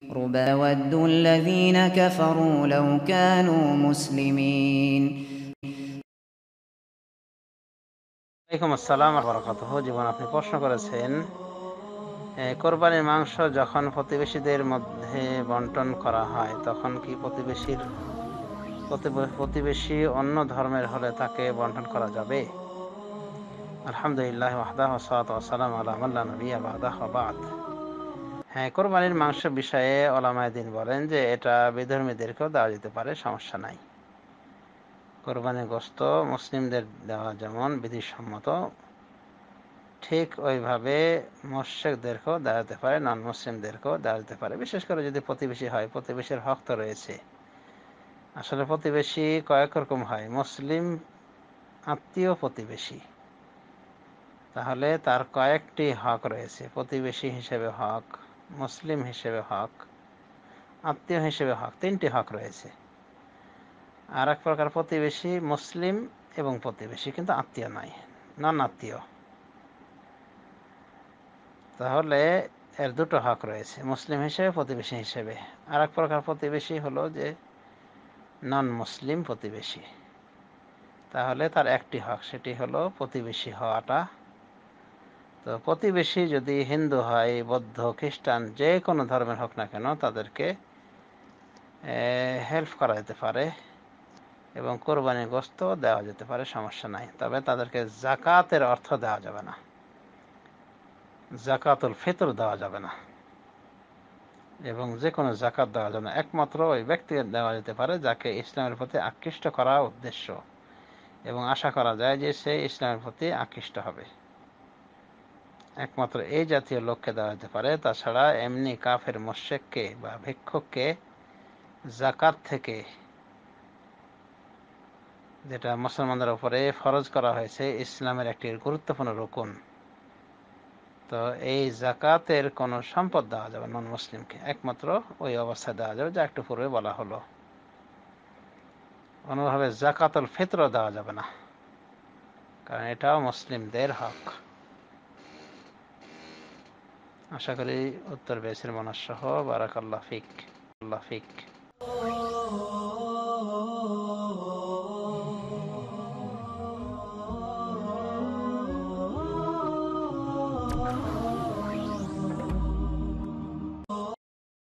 জীবন আপনি প্রশ্ন করেছেন কোরবানির মাংস যখন প্রতিবেশীদের মধ্যে বন্টন করা হয় তখন কি প্রতিবেশীর প্রতিবেশী অন্য ধর্মের হলে তাকে বন্টন করা যাবে আলহামদুলিল্লাহ ওয়াহদাহ ওসালাম আলহামল্লা নবী আবাদাহ বাদ হ্যাঁ কোরবানির মাংস বিষয়ে ওলামায়দিন বলেন যে এটা বিধর্মীদেরকেও দেওয়া যেতে পারে সমস্যা নাই কোরবানির গোস্ত মুসলিমদের দেওয়া যেমন বিধিসম্মত ঠিক ওইভাবে মোশেকদেরকেও দেওয়া যেতে পারে নন মুসলিমদেরকেও দেওয়া যেতে পারে বিশেষ করে যদি প্রতিবেশী হয় প্রতিবেশীর হক তো রয়েছে আসলে প্রতিবেশী কয়েক রকম হয় মুসলিম আত্মীয় প্রতিবেশী তাহলে তার কয়েকটি হক রয়েছে প্রতিবেশী হিসেবে হক মুসলিম হিসেবে হক আত্মীয় হিসেবে হক তিনটি হক রয়েছে আর এক প্রকার প্রতিবেশী মুসলিম এবং প্রতিবেশী কিন্তু আত্মীয় নাই নন আত্মীয় তাহলে এর দুটো হক রয়েছে মুসলিম হিসেবে প্রতিবেশী হিসেবে আর এক প্রকার প্রতিবেশী হলো যে নন মুসলিম প্রতিবেশী তাহলে তার একটি হক সেটি হলো প্রতিবেশী হওয়াটা তো প্রতিবেশী যদি হিন্দু হয় বৌদ্ধ খ্রিস্টান যে কোনো ধর্মের হোক না কেন তাদেরকে হেল্প করা যেতে পারে এবং কোরবানি গোস্ত দেওয়া যেতে পারে সমস্যা নাই তবে তাদেরকে জাকাতের অর্থ দেওয়া যাবে না জাকাতুল ফিতর দেওয়া যাবে না এবং যে কোনো জাকাত দেওয়া যাবে না একমাত্র ওই ব্যক্তিকে দেওয়া যেতে পারে যাকে ইসলামের প্রতি আকৃষ্ট করা উদ্দেশ্য এবং আশা করা যায় যে সে ইসলামের প্রতি আকৃষ্ট হবে একমাত্র এই জাতীয় লোককে দেওয়া হতে পারে তাছাড়া এমনি কাফের মোশেককে বা ভিক্ষককে জাকাত থেকে যেটা মুসলমানদের উপরে ফরজ করা হয়েছে ইসলামের একটি গুরুত্বপূর্ণ রকুন তো এই জাকাতের কোনো সম্পদ দেওয়া যাবে নন মুসলিমকে একমাত্র ওই অবস্থায় দেওয়া যাবে যা একটু পূর্বে বলা হলো কোনোভাবে জাকাতুল ফিতর দেওয়া যাবে না কারণ এটাও মুসলিমদের হক আশা করি উত্তর পেয়েছেন মনাসহ বারাক আল্লাহ ফিক আল্লাহ ফিক Oh